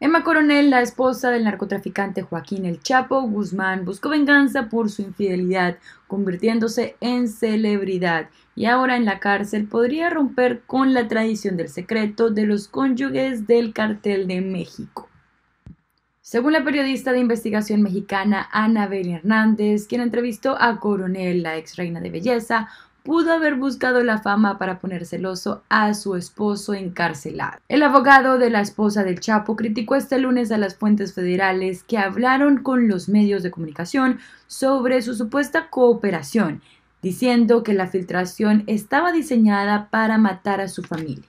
Emma Coronel, la esposa del narcotraficante Joaquín El Chapo Guzmán, buscó venganza por su infidelidad, convirtiéndose en celebridad y ahora en la cárcel podría romper con la tradición del secreto de los cónyuges del cartel de México. Según la periodista de investigación mexicana Anabel Hernández, quien entrevistó a Coronel, la ex reina de belleza, pudo haber buscado la fama para poner celoso a su esposo encarcelado. El abogado de la esposa del Chapo criticó este lunes a las fuentes federales que hablaron con los medios de comunicación sobre su supuesta cooperación, diciendo que la filtración estaba diseñada para matar a su familia.